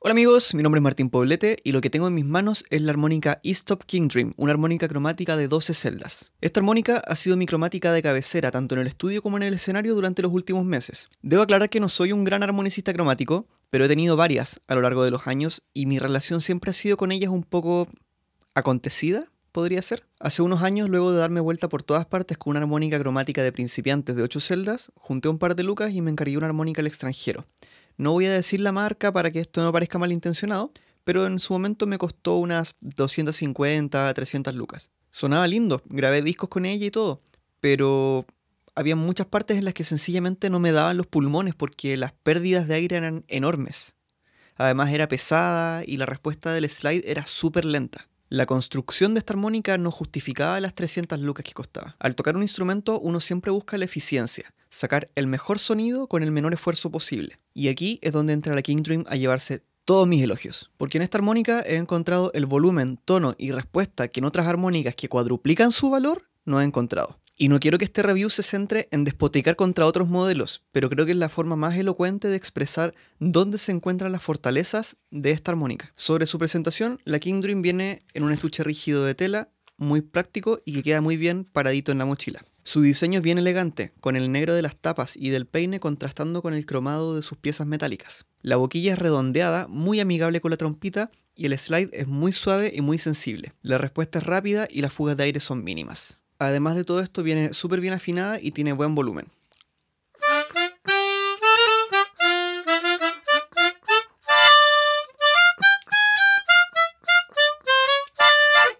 Hola amigos, mi nombre es Martín Poblete y lo que tengo en mis manos es la armónica E-Stop King Dream, una armónica cromática de 12 celdas. Esta armónica ha sido mi cromática de cabecera tanto en el estudio como en el escenario durante los últimos meses. Debo aclarar que no soy un gran armonicista cromático, pero he tenido varias a lo largo de los años y mi relación siempre ha sido con ellas un poco acontecida, podría ser. Hace unos años, luego de darme vuelta por todas partes con una armónica cromática de principiantes de 8 celdas, junté un par de lucas y me encargué una armónica al extranjero. No voy a decir la marca para que esto no parezca malintencionado, pero en su momento me costó unas 250, 300 lucas. Sonaba lindo, grabé discos con ella y todo, pero había muchas partes en las que sencillamente no me daban los pulmones porque las pérdidas de aire eran enormes. Además era pesada y la respuesta del slide era súper lenta. La construcción de esta armónica no justificaba las 300 lucas que costaba. Al tocar un instrumento uno siempre busca la eficiencia, sacar el mejor sonido con el menor esfuerzo posible. Y aquí es donde entra la King Dream a llevarse todos mis elogios, porque en esta armónica he encontrado el volumen, tono y respuesta que en otras armónicas que cuadruplican su valor no he encontrado. Y no quiero que este review se centre en despoticar contra otros modelos, pero creo que es la forma más elocuente de expresar dónde se encuentran las fortalezas de esta armónica. Sobre su presentación, la King Dream viene en un estuche rígido de tela, muy práctico y que queda muy bien paradito en la mochila. Su diseño es bien elegante, con el negro de las tapas y del peine contrastando con el cromado de sus piezas metálicas. La boquilla es redondeada, muy amigable con la trompita, y el slide es muy suave y muy sensible. La respuesta es rápida y las fugas de aire son mínimas. Además de todo esto, viene súper bien afinada y tiene buen volumen.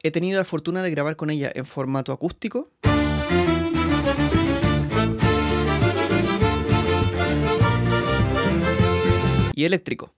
He tenido la fortuna de grabar con ella en formato acústico, y eléctrico.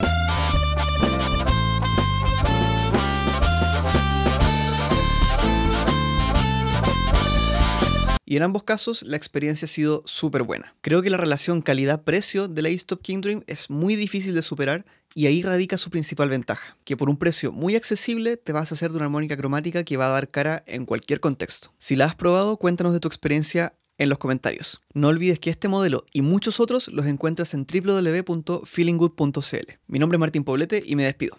y en ambos casos la experiencia ha sido súper buena. Creo que la relación calidad-precio de la Top King Dream es muy difícil de superar y ahí radica su principal ventaja, que por un precio muy accesible te vas a hacer de una armónica cromática que va a dar cara en cualquier contexto. Si la has probado, cuéntanos de tu experiencia en los comentarios. No olvides que este modelo y muchos otros los encuentras en www.feelinggood.cl. Mi nombre es Martín Poblete y me despido.